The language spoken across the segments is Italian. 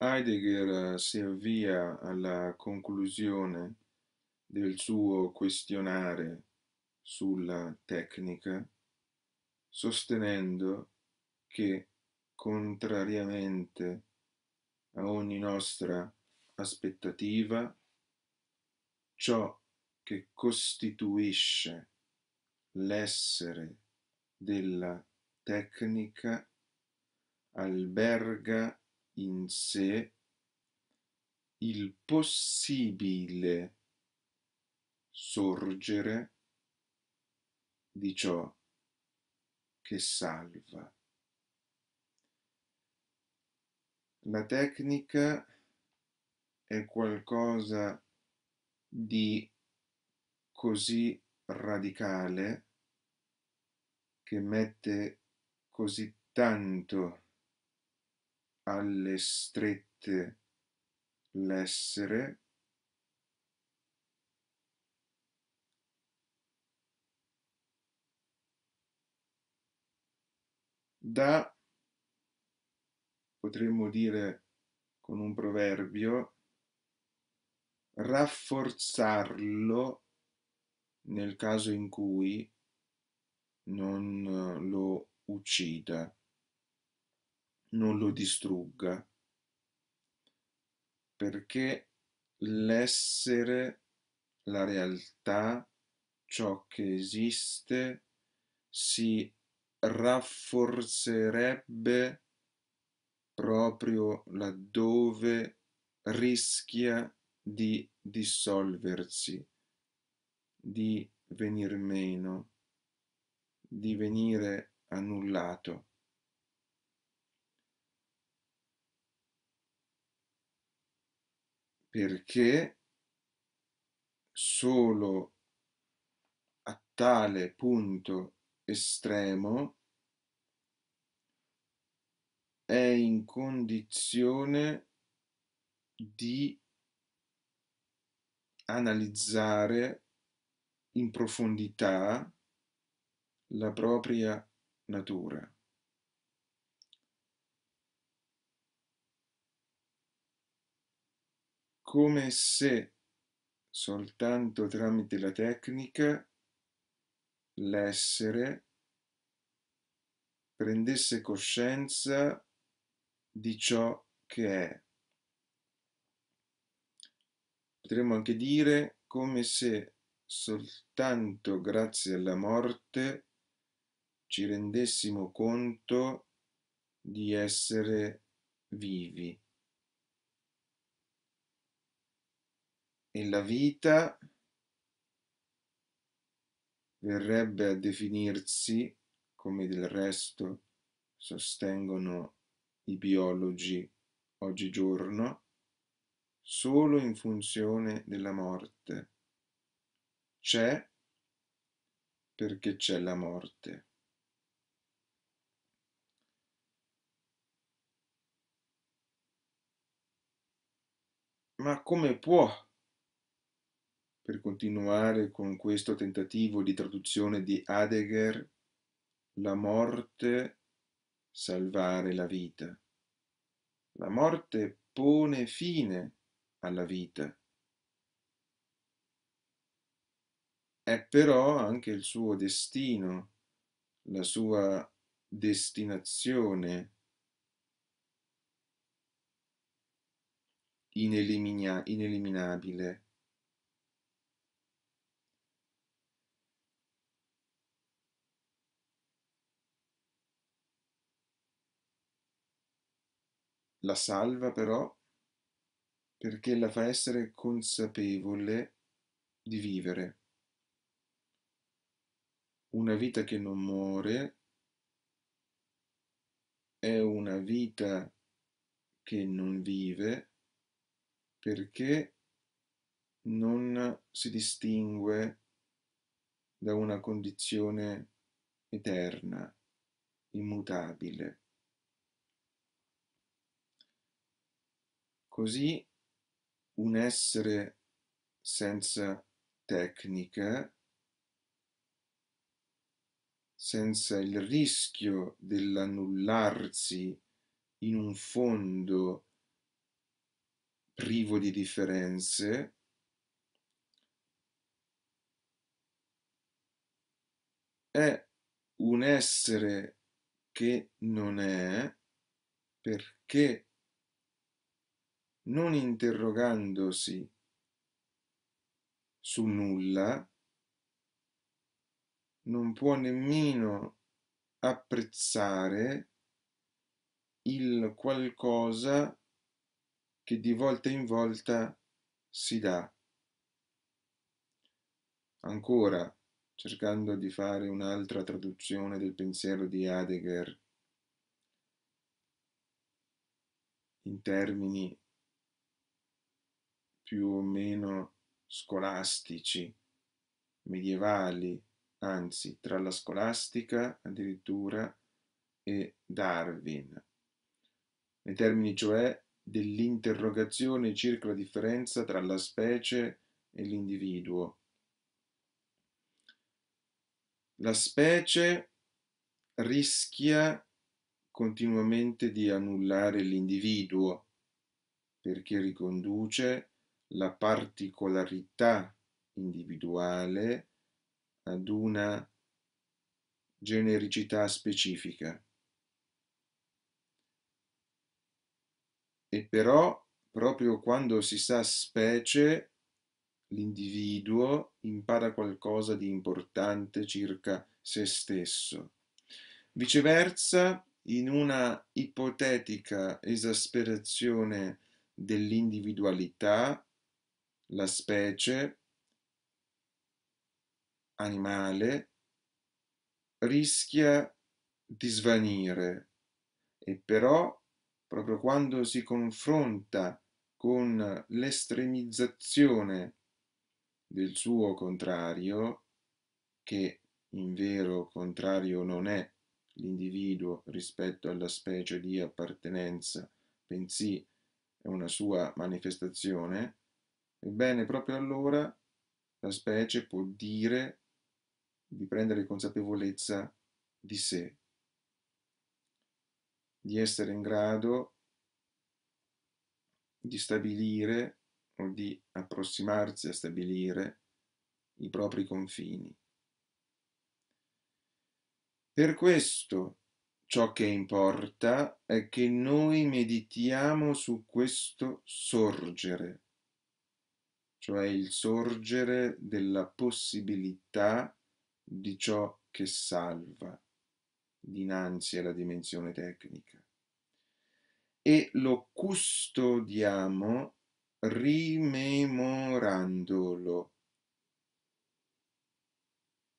Heidegger eh, si avvia alla conclusione del suo questionare sulla tecnica, sostenendo che, contrariamente a ogni nostra aspettativa, ciò che costituisce l'essere della tecnica alberga in sé il possibile sorgere di ciò che salva. La tecnica è qualcosa di così radicale che mette così tanto alle strette l'essere da, potremmo dire con un proverbio, rafforzarlo nel caso in cui non lo uccida non lo distrugga, perché l'essere, la realtà, ciò che esiste, si rafforzerebbe proprio laddove rischia di dissolversi, di venir meno, di venire annullato. perché solo a tale punto estremo è in condizione di analizzare in profondità la propria natura. come se soltanto tramite la tecnica l'essere prendesse coscienza di ciò che è. Potremmo anche dire come se soltanto grazie alla morte ci rendessimo conto di essere vivi. nella vita verrebbe a definirsi, come del resto sostengono i biologi oggigiorno, solo in funzione della morte. C'è perché c'è la morte. Ma come può per continuare con questo tentativo di traduzione di Heidegger, la morte salvare la vita. La morte pone fine alla vita. È però anche il suo destino, la sua destinazione ineliminabile la salva però perché la fa essere consapevole di vivere. Una vita che non muore è una vita che non vive perché non si distingue da una condizione eterna, immutabile. Così un essere senza tecnica, senza il rischio dell'annullarsi in un fondo privo di differenze, è un essere che non è perché non interrogandosi su nulla, non può nemmeno apprezzare il qualcosa che di volta in volta si dà. Ancora, cercando di fare un'altra traduzione del pensiero di Heidegger in termini più o meno scolastici, medievali, anzi tra la scolastica addirittura e Darwin, nei termini cioè dell'interrogazione circa la differenza tra la specie e l'individuo. La specie rischia continuamente di annullare l'individuo perché riconduce la particolarità individuale ad una genericità specifica. E però, proprio quando si sa specie, l'individuo impara qualcosa di importante circa se stesso. Viceversa, in una ipotetica esasperazione dell'individualità, la specie animale rischia di svanire e però proprio quando si confronta con l'estremizzazione del suo contrario, che in vero contrario non è l'individuo rispetto alla specie di appartenenza, bensì è una sua manifestazione, Ebbene, proprio allora la specie può dire di prendere consapevolezza di sé, di essere in grado di stabilire o di approssimarsi a stabilire i propri confini. Per questo ciò che importa è che noi meditiamo su questo sorgere cioè il sorgere della possibilità di ciò che salva dinanzi alla dimensione tecnica e lo custodiamo rimemorandolo.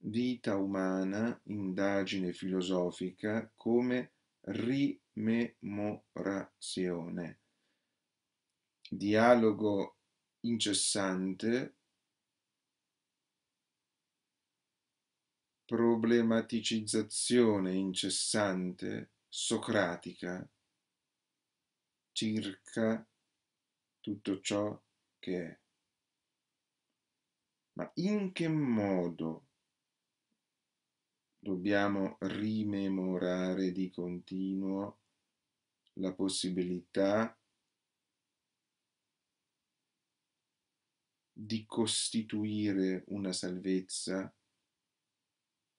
Vita umana, indagine filosofica come rimemorazione. Dialogo incessante problematicizzazione incessante socratica circa tutto ciò che è. Ma in che modo dobbiamo rimemorare di continuo la possibilità di costituire una salvezza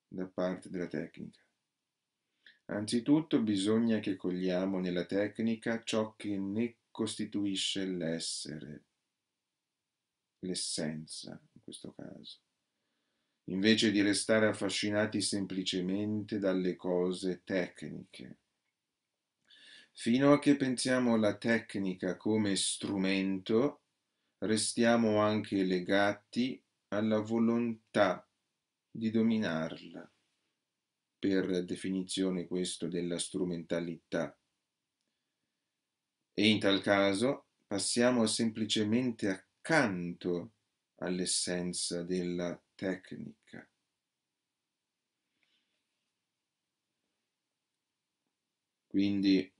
da parte della tecnica. Anzitutto bisogna che cogliamo nella tecnica ciò che ne costituisce l'essere, l'essenza in questo caso, invece di restare affascinati semplicemente dalle cose tecniche, fino a che pensiamo la tecnica come strumento restiamo anche legati alla volontà di dominarla, per definizione questo della strumentalità. E in tal caso passiamo semplicemente accanto all'essenza della tecnica. Quindi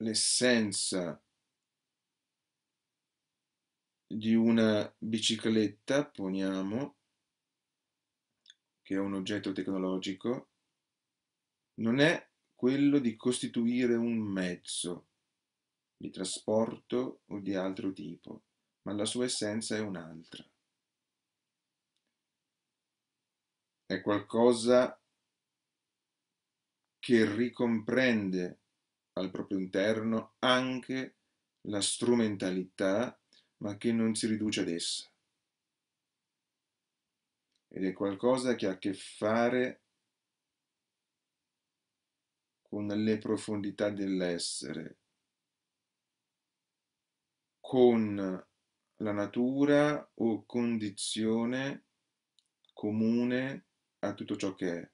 l'essenza di una bicicletta, poniamo, che è un oggetto tecnologico, non è quello di costituire un mezzo di trasporto o di altro tipo, ma la sua essenza è un'altra. È qualcosa che ricomprende al proprio interno anche la strumentalità, ma che non si riduce ad essa. Ed è qualcosa che ha a che fare con le profondità dell'essere, con la natura o condizione comune a tutto ciò che è.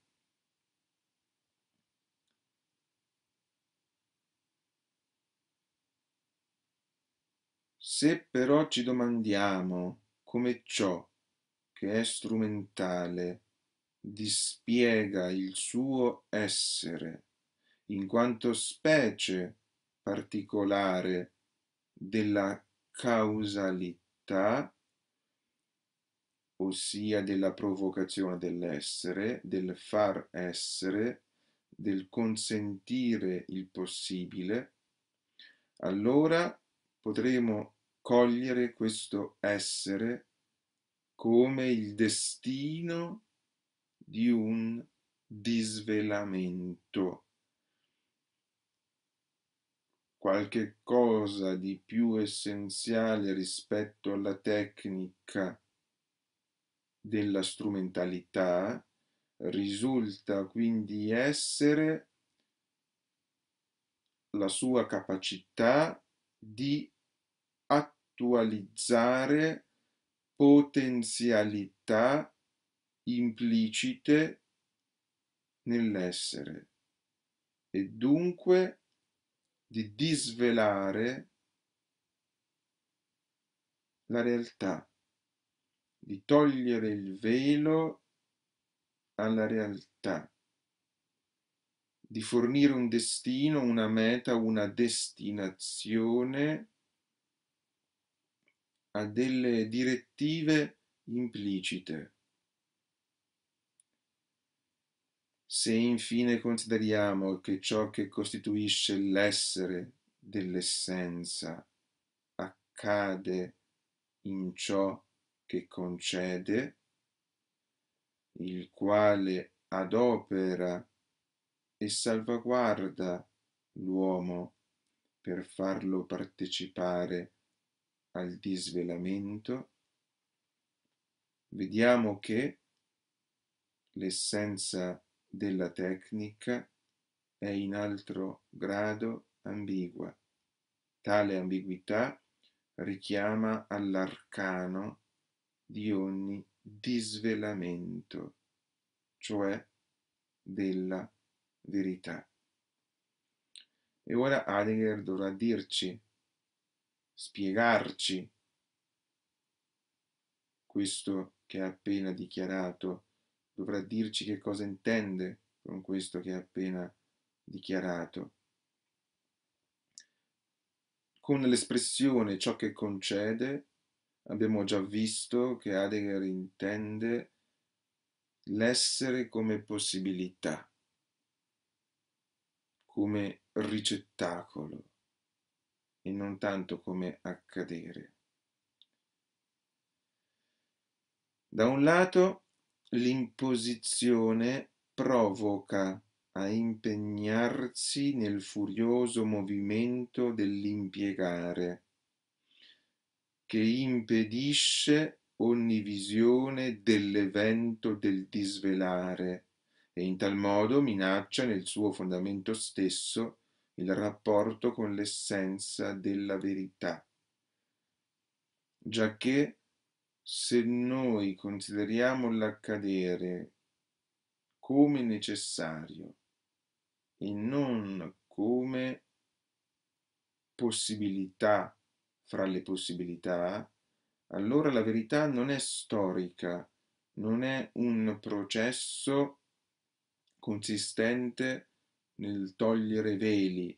Se però ci domandiamo come ciò che è strumentale dispiega il suo essere in quanto specie particolare della causalità, ossia della provocazione dell'essere, del far essere, del consentire il possibile, allora potremo cogliere questo essere come il destino di un disvelamento. Qualche cosa di più essenziale rispetto alla tecnica della strumentalità risulta quindi essere la sua capacità di attivare attualizzare potenzialità implicite nell'essere e dunque di disvelare la realtà, di togliere il velo alla realtà, di fornire un destino, una meta, una destinazione a delle direttive implicite. Se infine consideriamo che ciò che costituisce l'essere dell'essenza accade in ciò che concede, il quale adopera e salvaguarda l'uomo per farlo partecipare a al disvelamento, vediamo che l'essenza della tecnica è in altro grado ambigua. Tale ambiguità richiama all'arcano di ogni disvelamento, cioè della verità. E ora Heidegger dovrà dirci spiegarci questo che ha appena dichiarato, dovrà dirci che cosa intende con questo che ha appena dichiarato. Con l'espressione ciò che concede, abbiamo già visto che Heidegger intende l'essere come possibilità, come ricettacolo e non tanto come accadere. Da un lato l'imposizione provoca a impegnarsi nel furioso movimento dell'impiegare, che impedisce ogni visione dell'evento del disvelare e in tal modo minaccia nel suo fondamento stesso il rapporto con l'essenza della verità, giacché se noi consideriamo l'accadere come necessario e non come possibilità fra le possibilità, allora la verità non è storica, non è un processo consistente nel togliere veli,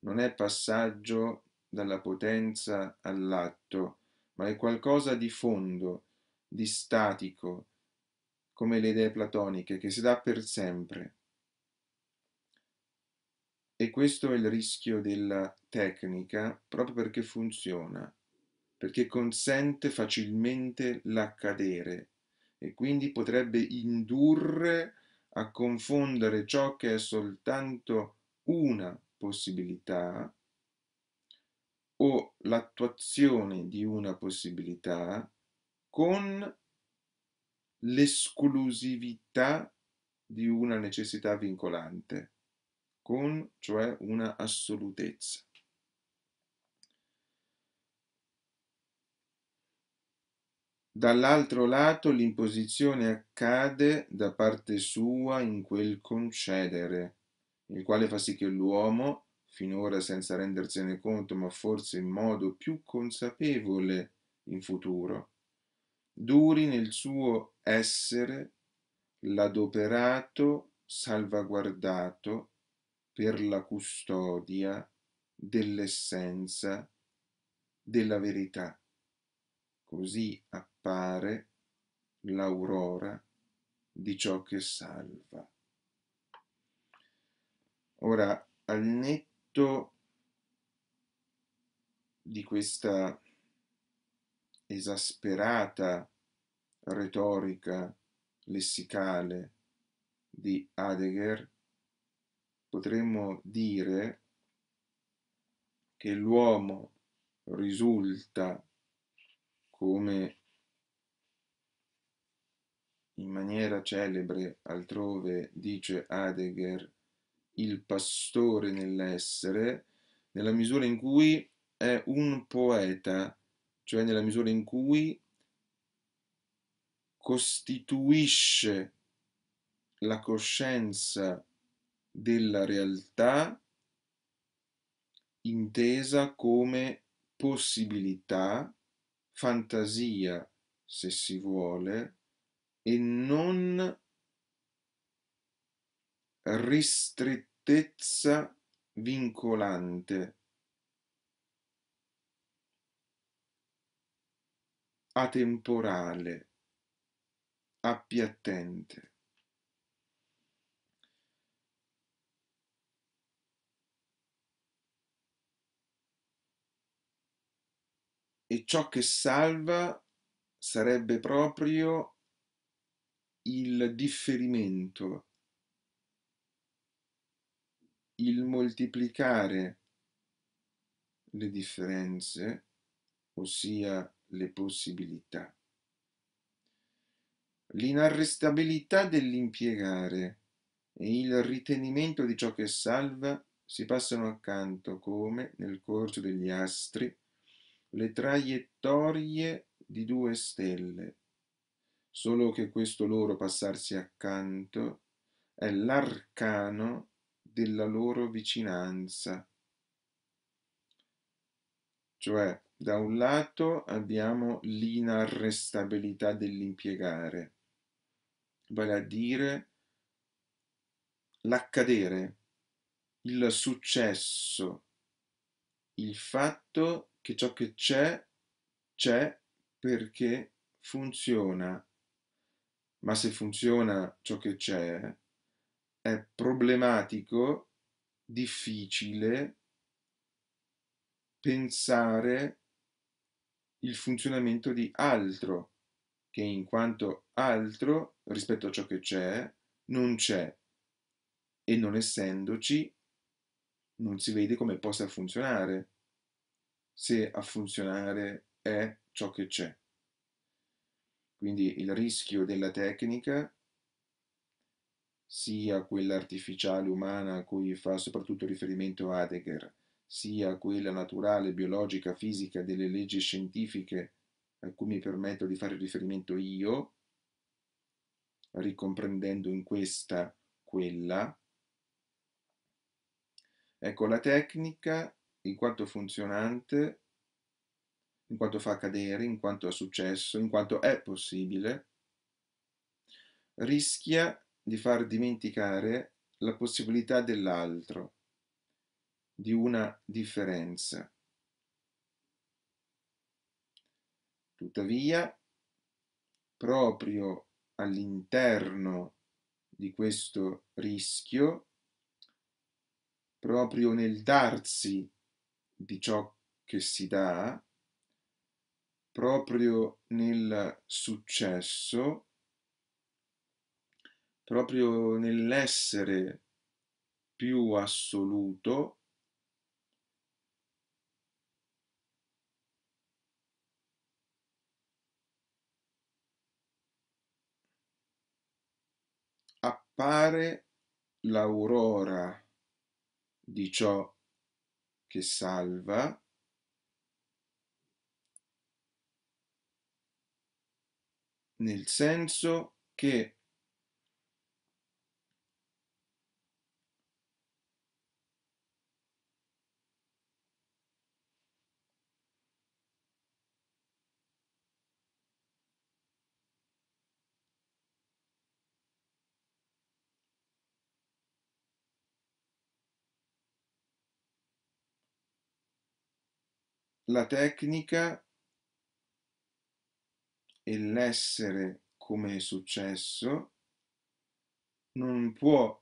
non è passaggio dalla potenza all'atto, ma è qualcosa di fondo, di statico, come le idee platoniche, che si dà per sempre. E questo è il rischio della tecnica proprio perché funziona, perché consente facilmente l'accadere e quindi potrebbe indurre a confondere ciò che è soltanto una possibilità o l'attuazione di una possibilità con l'esclusività di una necessità vincolante, con cioè una assolutezza. Dall'altro lato l'imposizione accade da parte sua in quel concedere, il quale fa sì che l'uomo, finora senza rendersene conto, ma forse in modo più consapevole in futuro, duri nel suo essere l'adoperato salvaguardato per la custodia dell'essenza della verità, così appunto appare l'aurora di ciò che salva. Ora, al netto di questa esasperata retorica lessicale di Heidegger, potremmo dire che l'uomo risulta come in maniera celebre altrove dice Heidegger il pastore nell'essere, nella misura in cui è un poeta, cioè nella misura in cui costituisce la coscienza della realtà intesa come possibilità, fantasia se si vuole, e non ristrettezza vincolante. atemporale, appiattente. E ciò che salva sarebbe proprio il differimento, il moltiplicare le differenze, ossia le possibilità, l'inarrestabilità dell'impiegare e il ritenimento di ciò che salva si passano accanto come, nel corso degli astri, le traiettorie di due stelle solo che questo loro passarsi accanto è l'arcano della loro vicinanza. Cioè, da un lato abbiamo l'inarrestabilità dell'impiegare, vale a dire l'accadere, il successo, il fatto che ciò che c'è, c'è perché funziona ma se funziona ciò che c'è, è problematico, difficile pensare il funzionamento di altro che in quanto altro rispetto a ciò che c'è non c'è e non essendoci non si vede come possa funzionare se a funzionare è ciò che c'è. Quindi il rischio della tecnica, sia quella artificiale umana a cui fa soprattutto riferimento Heidegger, sia quella naturale, biologica, fisica delle leggi scientifiche a cui mi permetto di fare riferimento io, ricomprendendo in questa quella. Ecco, la tecnica, in quanto funzionante, in quanto fa accadere, in quanto è successo, in quanto è possibile, rischia di far dimenticare la possibilità dell'altro, di una differenza. Tuttavia, proprio all'interno di questo rischio, proprio nel darsi di ciò che si dà, proprio nel successo, proprio nell'essere più assoluto, appare l'aurora di ciò che salva nel senso che la tecnica e l'essere come è successo non può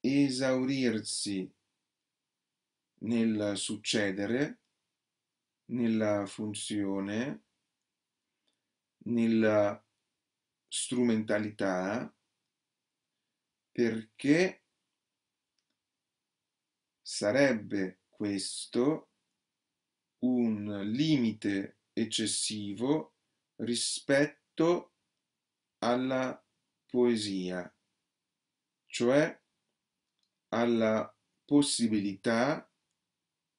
esaurirsi nel succedere, nella funzione, nella strumentalità, perché sarebbe questo un limite eccessivo rispetto alla poesia, cioè alla possibilità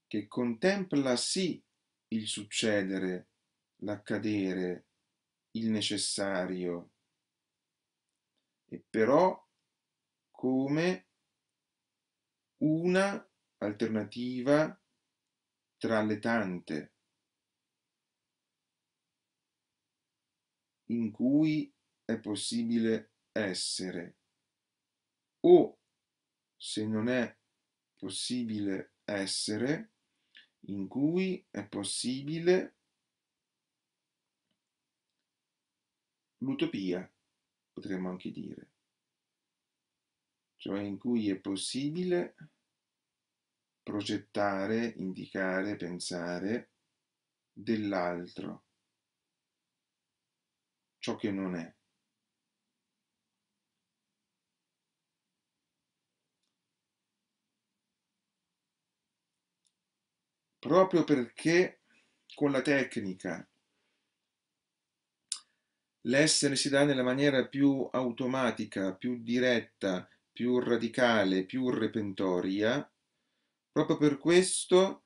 che contempla sì il succedere, l'accadere, il necessario, e però come una alternativa tra le tante. in cui è possibile essere o se non è possibile essere in cui è possibile l'utopia, potremmo anche dire, cioè in cui è possibile progettare, indicare, pensare dell'altro ciò che non è. Proprio perché con la tecnica l'essere si dà nella maniera più automatica, più diretta, più radicale, più repentoria, proprio per questo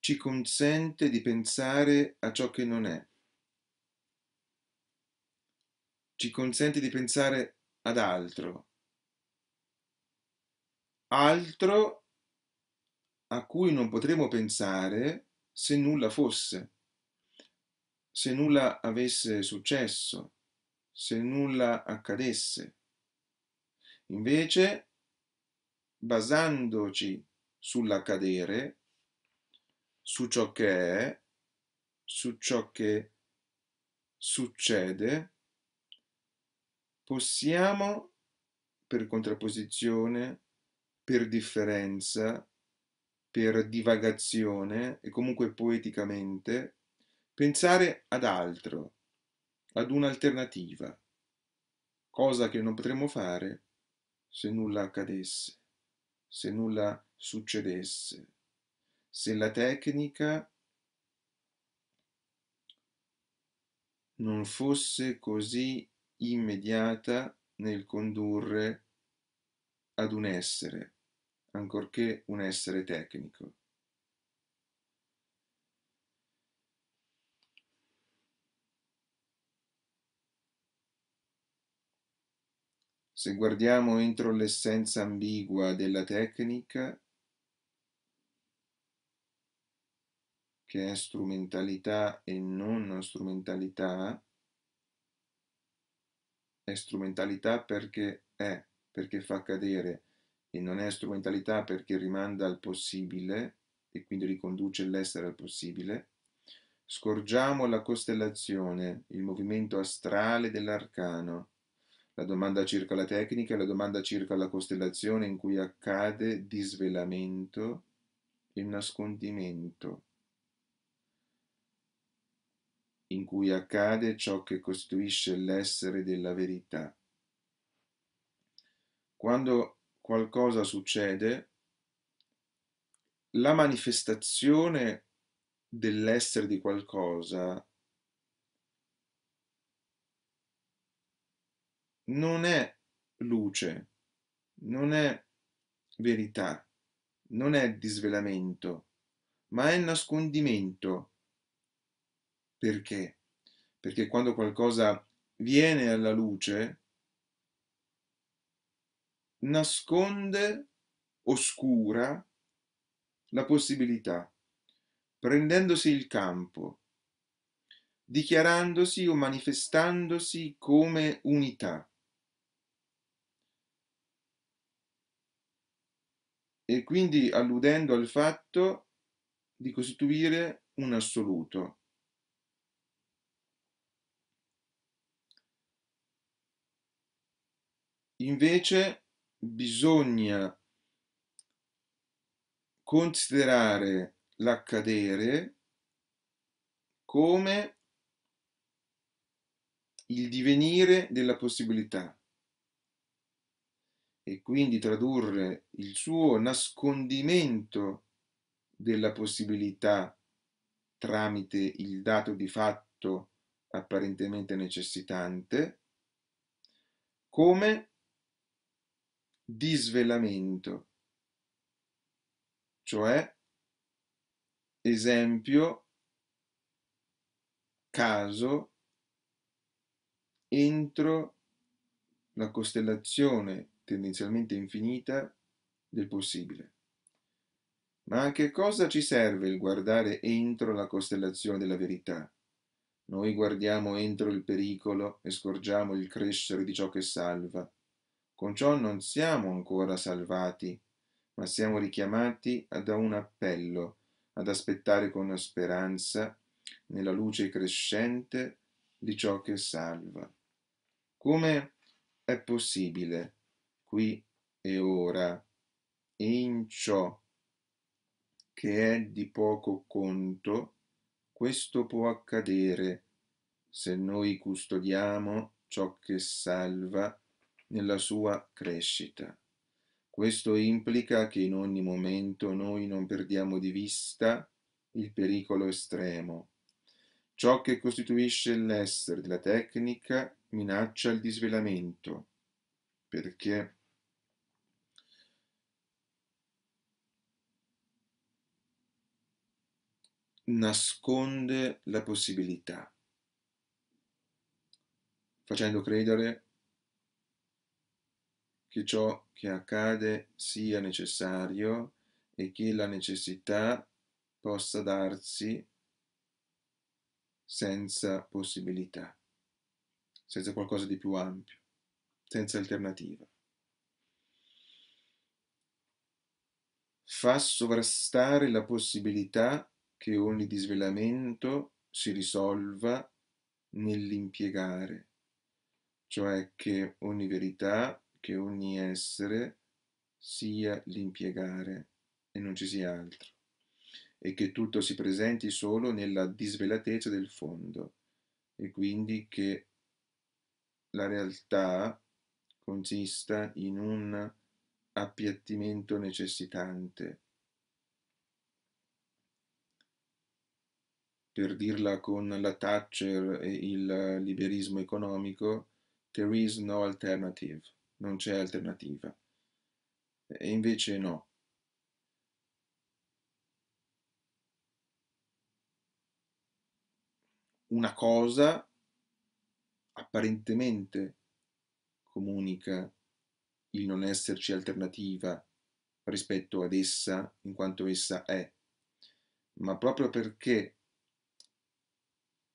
ci consente di pensare a ciò che non è. ci consente di pensare ad altro, altro a cui non potremmo pensare se nulla fosse, se nulla avesse successo, se nulla accadesse. Invece, basandoci sull'accadere, su ciò che è, su ciò che succede, possiamo per contrapposizione, per differenza, per divagazione e comunque poeticamente pensare ad altro, ad un'alternativa, cosa che non potremmo fare se nulla accadesse, se nulla succedesse, se la tecnica non fosse così immediata nel condurre ad un essere, ancorché un essere tecnico. Se guardiamo entro l'essenza ambigua della tecnica, che è strumentalità e non strumentalità, è strumentalità perché è, perché fa cadere, e non è strumentalità perché rimanda al possibile e quindi riconduce l'essere al possibile, scorgiamo la costellazione, il movimento astrale dell'arcano, la domanda circa la tecnica la domanda circa la costellazione in cui accade disvelamento e nascondimento in cui accade ciò che costituisce l'essere della verità. Quando qualcosa succede, la manifestazione dell'essere di qualcosa non è luce, non è verità, non è disvelamento, ma è nascondimento perché? Perché quando qualcosa viene alla luce, nasconde, oscura la possibilità, prendendosi il campo, dichiarandosi o manifestandosi come unità. E quindi alludendo al fatto di costituire un assoluto. Invece bisogna considerare l'accadere come il divenire della possibilità e quindi tradurre il suo nascondimento della possibilità tramite il dato di fatto apparentemente necessitante come di svelamento, cioè esempio, caso, entro la costellazione tendenzialmente infinita del possibile. Ma a che cosa ci serve il guardare entro la costellazione della verità? Noi guardiamo entro il pericolo e scorgiamo il crescere di ciò che salva, con ciò non siamo ancora salvati, ma siamo richiamati da un appello, ad aspettare con speranza, nella luce crescente, di ciò che salva. Come è possibile, qui e ora, in ciò che è di poco conto, questo può accadere se noi custodiamo ciò che salva nella sua crescita. Questo implica che in ogni momento noi non perdiamo di vista il pericolo estremo. Ciò che costituisce l'essere della tecnica minaccia il disvelamento, perché nasconde la possibilità, facendo credere che ciò che accade sia necessario e che la necessità possa darsi senza possibilità, senza qualcosa di più ampio, senza alternativa. Fa sovrastare la possibilità che ogni disvelamento si risolva nell'impiegare, cioè che ogni verità che ogni essere sia l'impiegare e non ci sia altro, e che tutto si presenti solo nella disvelatezza del fondo, e quindi che la realtà consista in un appiattimento necessitante. Per dirla con la Thatcher e il liberismo economico, there is no alternative non c'è alternativa. E invece no. Una cosa apparentemente comunica il non esserci alternativa rispetto ad essa in quanto essa è, ma proprio perché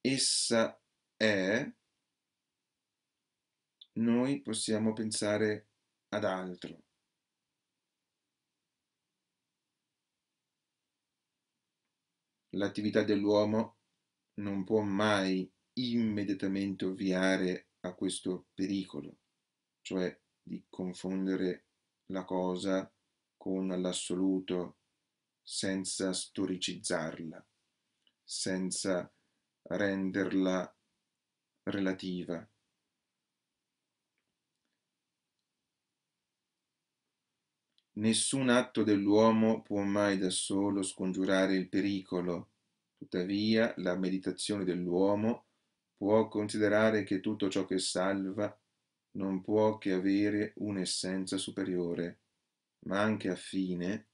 essa è noi possiamo pensare ad altro. L'attività dell'uomo non può mai immediatamente ovviare a questo pericolo, cioè di confondere la cosa con l'assoluto senza storicizzarla, senza renderla relativa. Nessun atto dell'uomo può mai da solo scongiurare il pericolo, tuttavia la meditazione dell'uomo può considerare che tutto ciò che salva non può che avere un'essenza superiore, ma anche affine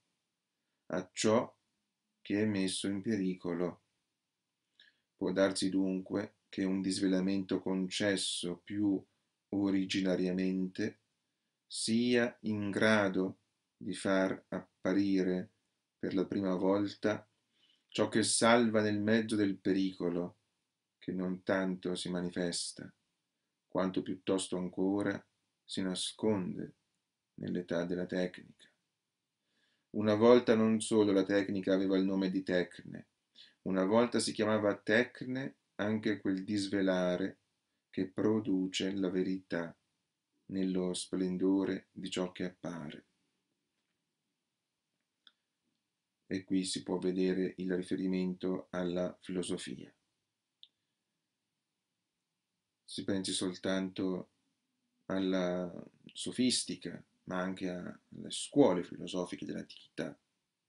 a ciò che è messo in pericolo. Può darsi dunque che un disvelamento concesso più originariamente sia in grado di di far apparire per la prima volta ciò che salva nel mezzo del pericolo, che non tanto si manifesta, quanto piuttosto ancora si nasconde nell'età della tecnica. Una volta non solo la tecnica aveva il nome di tecne, una volta si chiamava tecne anche quel disvelare che produce la verità nello splendore di ciò che appare. e qui si può vedere il riferimento alla filosofia. Si pensi soltanto alla sofistica, ma anche alle scuole filosofiche dell'antichità,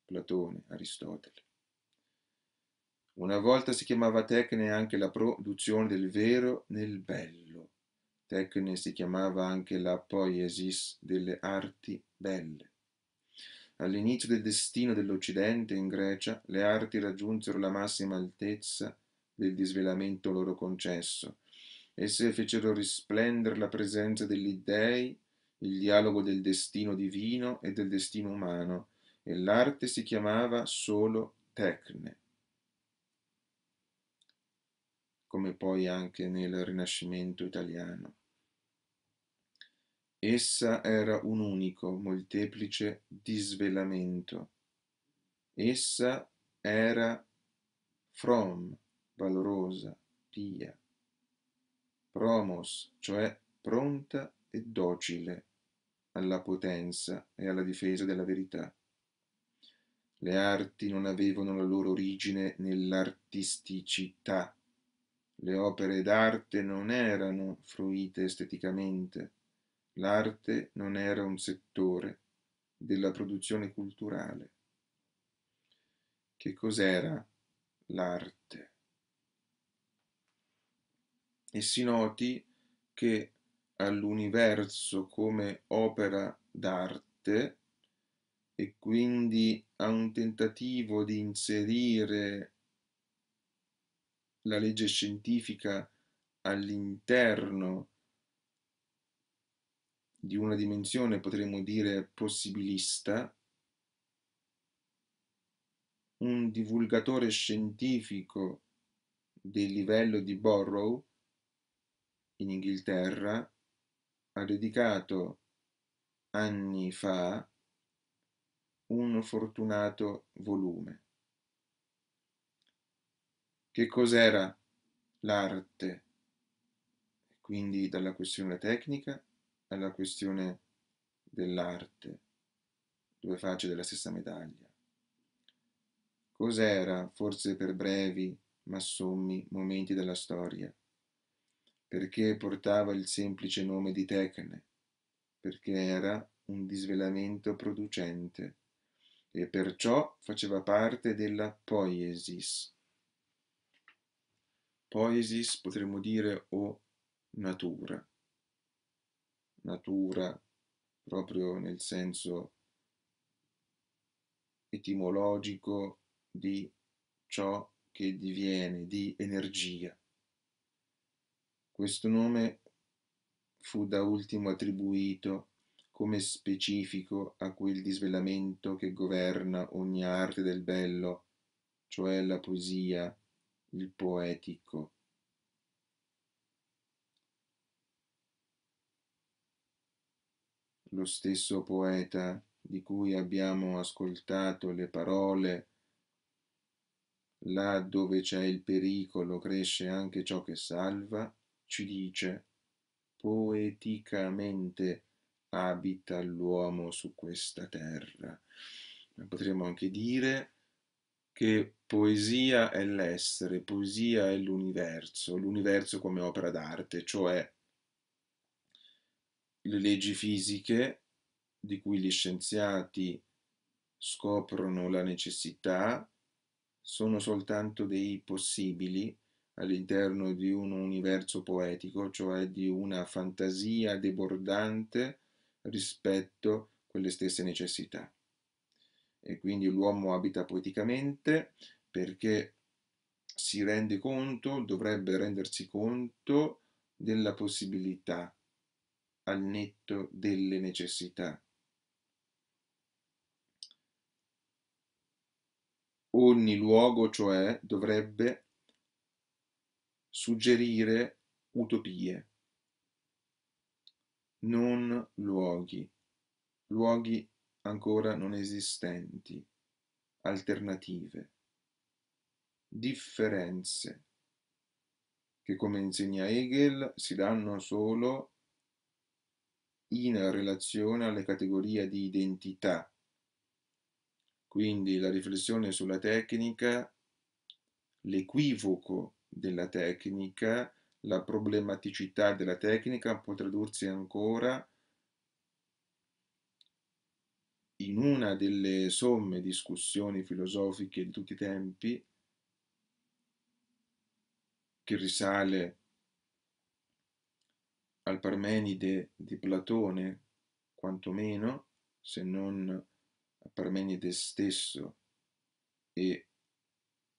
Platone, Aristotele. Una volta si chiamava tecne anche la produzione del vero nel bello. Tecne si chiamava anche la poiesis delle arti belle. All'inizio del destino dell'Occidente in Grecia le arti raggiunsero la massima altezza del disvelamento loro concesso. Esse fecero risplendere la presenza degli dèi, il dialogo del destino divino e del destino umano, e l'arte si chiamava solo tecne. Come poi anche nel Rinascimento italiano. Essa era un unico, molteplice disvelamento. Essa era from, valorosa, pia. Promos, cioè pronta e docile alla potenza e alla difesa della verità. Le arti non avevano la loro origine nell'artisticità. Le opere d'arte non erano fruite esteticamente l'arte non era un settore della produzione culturale. Che cos'era l'arte? E si noti che all'universo come opera d'arte e quindi a un tentativo di inserire la legge scientifica all'interno di una dimensione, potremmo dire, possibilista, un divulgatore scientifico del livello di Borrow in Inghilterra ha dedicato anni fa un fortunato volume. Che cos'era l'arte? Quindi dalla questione tecnica alla questione dell'arte, due facce della stessa medaglia. Cos'era, forse per brevi, ma sommi, momenti della storia? Perché portava il semplice nome di Tecne? Perché era un disvelamento producente e perciò faceva parte della poiesis. Poiesis potremmo dire o natura natura, proprio nel senso etimologico di ciò che diviene, di energia. Questo nome fu da ultimo attribuito come specifico a quel disvelamento che governa ogni arte del bello, cioè la poesia, il poetico. lo stesso poeta di cui abbiamo ascoltato le parole, là dove c'è il pericolo cresce anche ciò che salva, ci dice poeticamente abita l'uomo su questa terra. Potremmo anche dire che poesia è l'essere, poesia è l'universo, l'universo come opera d'arte, cioè le leggi fisiche di cui gli scienziati scoprono la necessità sono soltanto dei possibili all'interno di un universo poetico, cioè di una fantasia debordante rispetto a quelle stesse necessità. E quindi l'uomo abita poeticamente perché si rende conto, dovrebbe rendersi conto della possibilità al netto delle necessità. Ogni luogo, cioè, dovrebbe suggerire utopie, non luoghi, luoghi ancora non esistenti, alternative, differenze, che come insegna Hegel si danno solo in relazione alle categorie di identità. Quindi la riflessione sulla tecnica, l'equivoco della tecnica, la problematicità della tecnica può tradursi ancora in una delle somme discussioni filosofiche di tutti i tempi che risale a al Parmenide di Platone, quantomeno, se non a Parmenide stesso e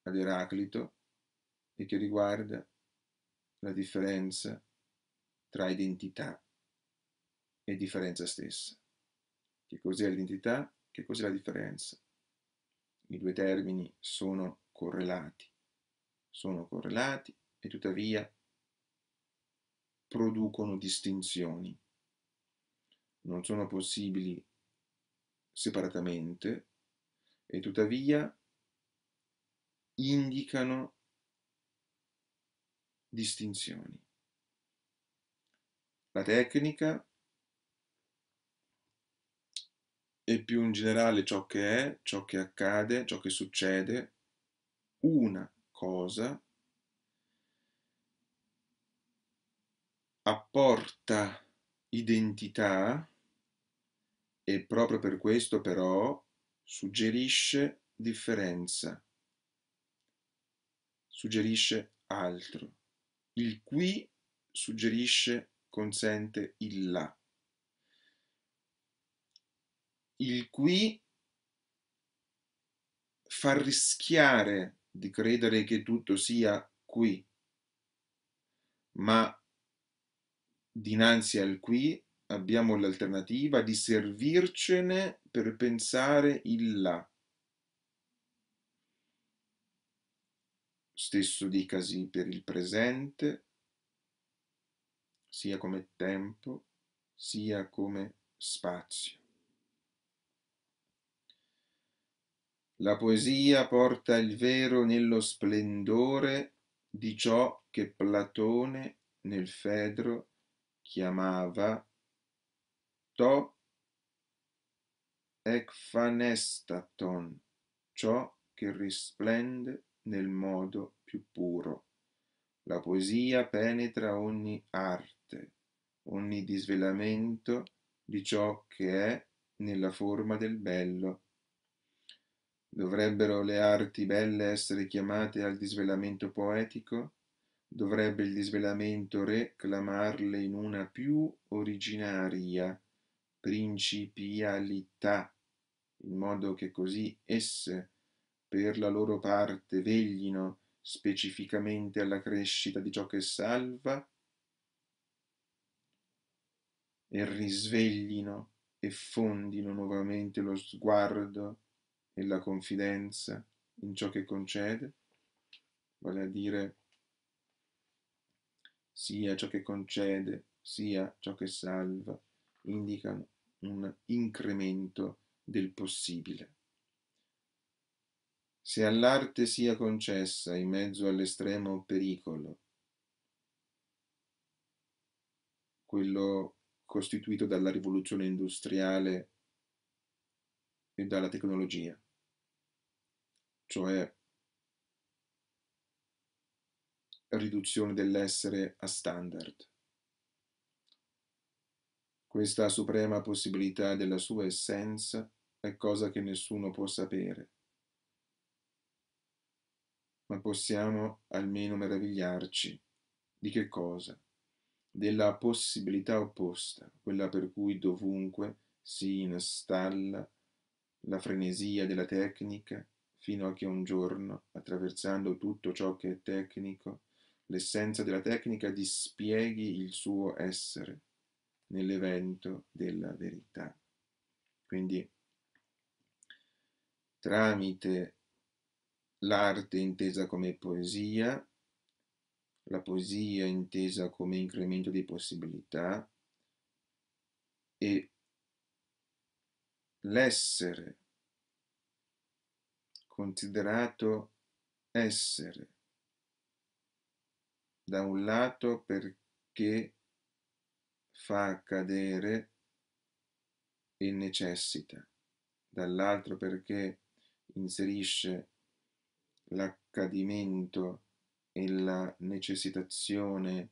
ad Eraclito, e che riguarda la differenza tra identità e differenza stessa. Che cos'è l'identità? Che cos'è la differenza? I due termini sono correlati, sono correlati e tuttavia producono distinzioni. Non sono possibili separatamente e tuttavia indicano distinzioni. La tecnica è più in generale ciò che è, ciò che accade, ciò che succede, una cosa apporta identità e proprio per questo però suggerisce differenza, suggerisce altro. Il qui suggerisce, consente il là. Il qui fa rischiare di credere che tutto sia qui, ma Dinanzi al qui abbiamo l'alternativa di servircene per pensare il là. Stesso dicasi per il presente, sia come tempo, sia come spazio. La poesia porta il vero nello splendore di ciò che Platone nel Fedro chiamava to ekfanestaton, ciò che risplende nel modo più puro. La poesia penetra ogni arte, ogni disvelamento di ciò che è nella forma del bello. Dovrebbero le arti belle essere chiamate al disvelamento poetico? dovrebbe il disvelamento reclamarle in una più originaria principialità, in modo che così esse, per la loro parte, veglino specificamente alla crescita di ciò che salva e risveglino e fondino nuovamente lo sguardo e la confidenza in ciò che concede, vale a dire sia ciò che concede, sia ciò che salva, indicano un incremento del possibile. Se all'arte sia concessa in mezzo all'estremo pericolo, quello costituito dalla rivoluzione industriale e dalla tecnologia, cioè riduzione dell'essere a standard. Questa suprema possibilità della sua essenza è cosa che nessuno può sapere, ma possiamo almeno meravigliarci di che cosa? Della possibilità opposta, quella per cui dovunque si installa la frenesia della tecnica fino a che un giorno, attraversando tutto ciò che è tecnico, l'essenza della tecnica dispieghi il suo essere nell'evento della verità. Quindi tramite l'arte intesa come poesia, la poesia intesa come incremento di possibilità e l'essere considerato essere da un lato perché fa cadere e necessita, dall'altro perché inserisce l'accadimento e la necessitazione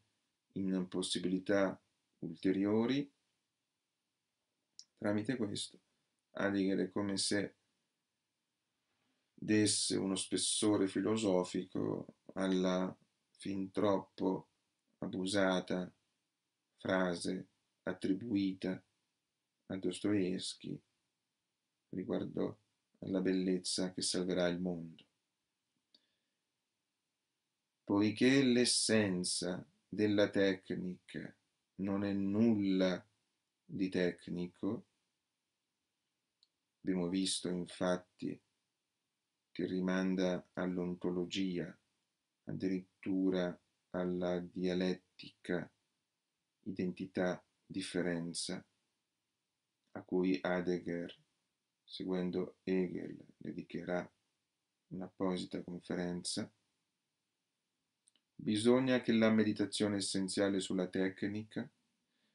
in possibilità ulteriori, tramite questo Heidegger è come se desse uno spessore filosofico alla fin troppo abusata frase attribuita a Dostoevsky riguardo alla bellezza che salverà il mondo. Poiché l'essenza della tecnica non è nulla di tecnico, abbiamo visto infatti che rimanda all'ontologia addirittura alla dialettica identità-differenza a cui Heidegger, seguendo Hegel, dedicherà un'apposita conferenza, bisogna che la meditazione essenziale sulla tecnica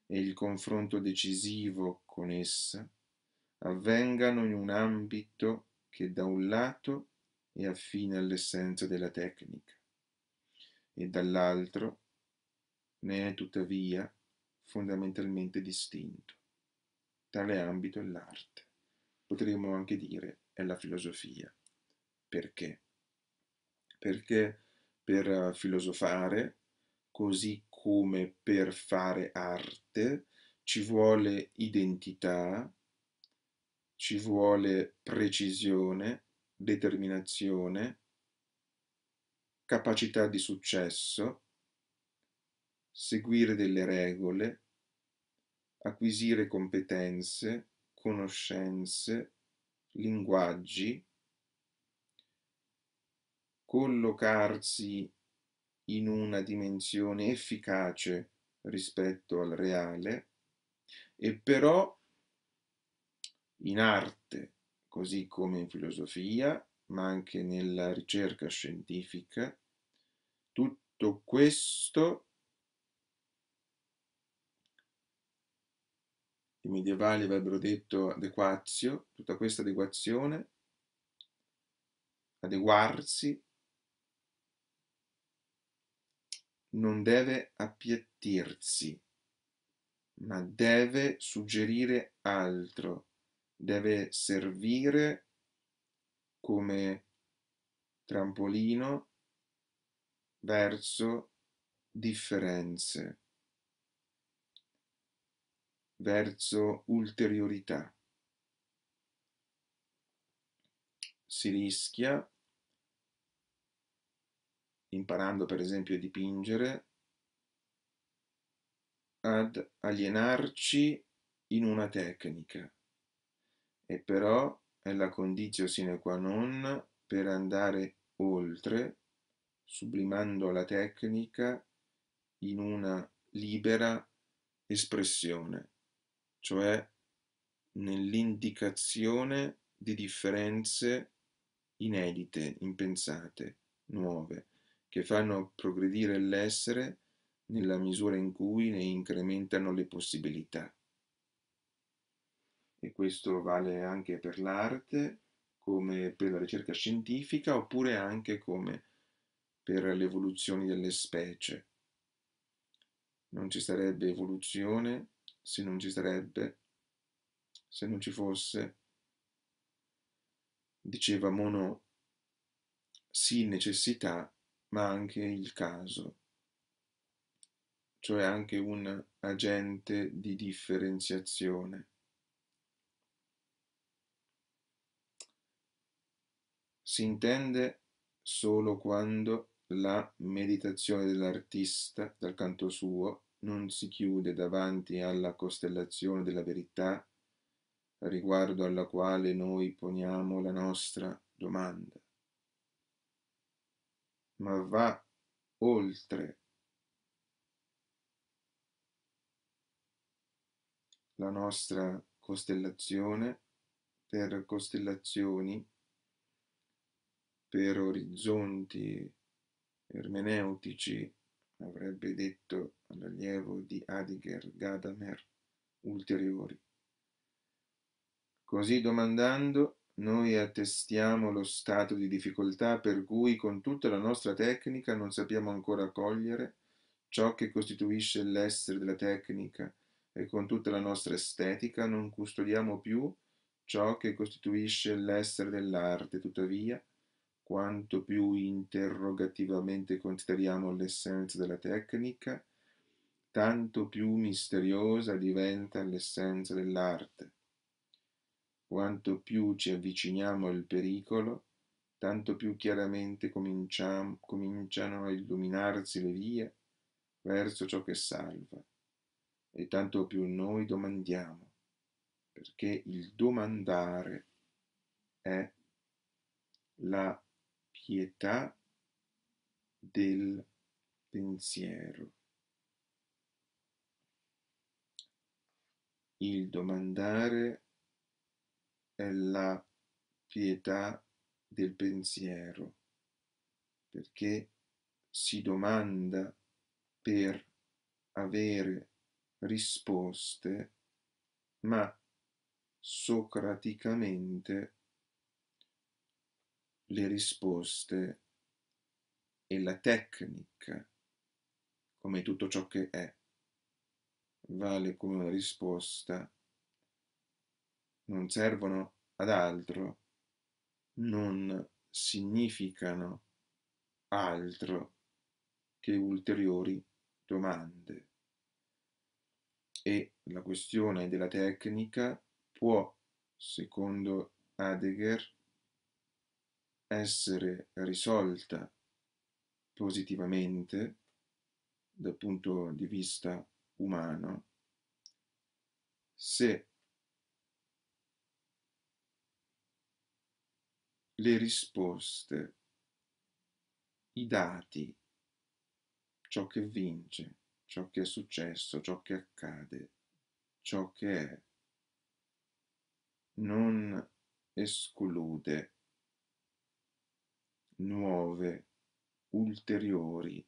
e il confronto decisivo con essa avvengano in un ambito che da un lato è affine all'essenza della tecnica e dall'altro ne è tuttavia fondamentalmente distinto. Tale ambito è l'arte, potremmo anche dire è la filosofia. Perché? Perché per eh, filosofare, così come per fare arte, ci vuole identità, ci vuole precisione, determinazione, capacità di successo, seguire delle regole, acquisire competenze, conoscenze, linguaggi, collocarsi in una dimensione efficace rispetto al reale e però in arte, così come in filosofia, ma anche nella ricerca scientifica, tutto questo i medievali avrebbero detto adequazio, tutta questa adeguazione, adeguarsi, non deve appiattirsi, ma deve suggerire altro, deve servire come trampolino verso differenze, verso ulteriorità. Si rischia, imparando per esempio a dipingere, ad alienarci in una tecnica e però è la condizione sine qua non per andare oltre, sublimando la tecnica in una libera espressione, cioè nell'indicazione di differenze inedite, impensate, nuove, che fanno progredire l'essere nella misura in cui ne incrementano le possibilità e questo vale anche per l'arte, come per la ricerca scientifica oppure anche come per le evoluzioni delle specie. Non ci sarebbe evoluzione se non ci sarebbe, se non ci fosse, diceva Monod, sì necessità ma anche il caso, cioè anche un agente di differenziazione. si intende solo quando la meditazione dell'artista, dal canto suo, non si chiude davanti alla costellazione della verità riguardo alla quale noi poniamo la nostra domanda, ma va oltre la nostra costellazione per costellazioni per orizzonti ermeneutici, avrebbe detto all'allievo di Adiger Gadamer, ulteriori. Così domandando, noi attestiamo lo stato di difficoltà per cui con tutta la nostra tecnica non sappiamo ancora cogliere ciò che costituisce l'essere della tecnica e con tutta la nostra estetica non custodiamo più ciò che costituisce l'essere dell'arte, tuttavia quanto più interrogativamente consideriamo l'essenza della tecnica, tanto più misteriosa diventa l'essenza dell'arte. Quanto più ci avviciniamo al pericolo, tanto più chiaramente cominciano a illuminarsi le vie verso ciò che salva, e tanto più noi domandiamo, perché il domandare è la pietà del pensiero. Il domandare è la pietà del pensiero, perché si domanda per avere risposte, ma socraticamente le risposte e la tecnica, come tutto ciò che è, vale come una risposta, non servono ad altro, non significano altro che ulteriori domande. E la questione della tecnica può, secondo Heidegger, essere risolta positivamente dal punto di vista umano se le risposte, i dati, ciò che vince, ciò che è successo, ciò che accade, ciò che è, non esclude nuove, ulteriori,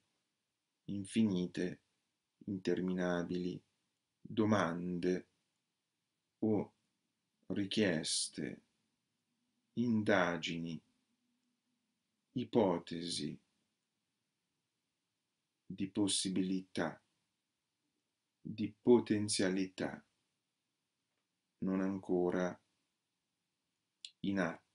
infinite, interminabili, domande o richieste, indagini, ipotesi di possibilità, di potenzialità non ancora in atto.